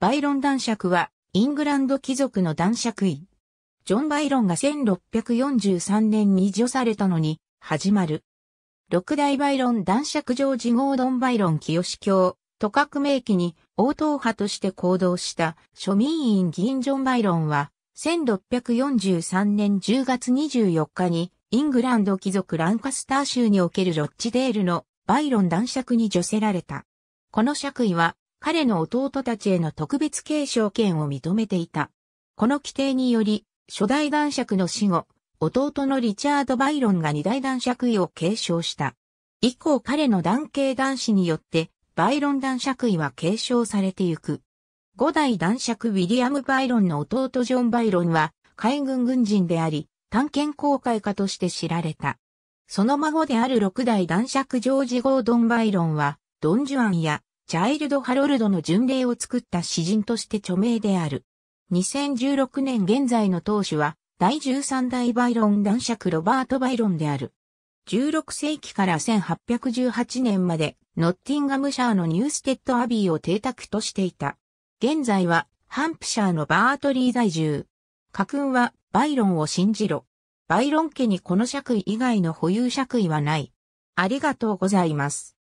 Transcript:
バイロン男爵は、イングランド貴族の男爵位。ジョン・バイロンが1643年に除されたのに、始まる。六大バイロン男爵ジョージ・ゴードン・バイロン清教、都革命期に応答派として行動した庶民院議員ジョン・バイロンは、1643年10月24日に、イングランド貴族ランカスター州におけるロッチデールのバイロン男爵に除せられた。この爵位は彼の弟たちへの特別継承権を認めていた。この規定により、初代男爵の死後、弟のリチャード・バイロンが二代男爵位を継承した。以降彼の男系男子によって、バイロン男爵位は継承されてゆく。五代男爵ウィリアム・バイロンの弟ジョン・バイロンは、海軍軍人であり、探検航海家として知られた。その孫である六代男爵ジョージ・ゴードン・バイロンは、ドン・ジュアンやチャイルド・ハロルドの巡礼を作った詩人として著名である。2016年現在の当主は、第13代バイロン男爵ロバート・バイロンである。16世紀から1818年まで、ノッティンガムシャーのニューステッド・アビーを邸宅としていた。現在は、ハンプシャーのバートリー在住。家訓は、バイロンを信じろ。バイロン家にこの爵位以外の保有爵位はない。ありがとうございます。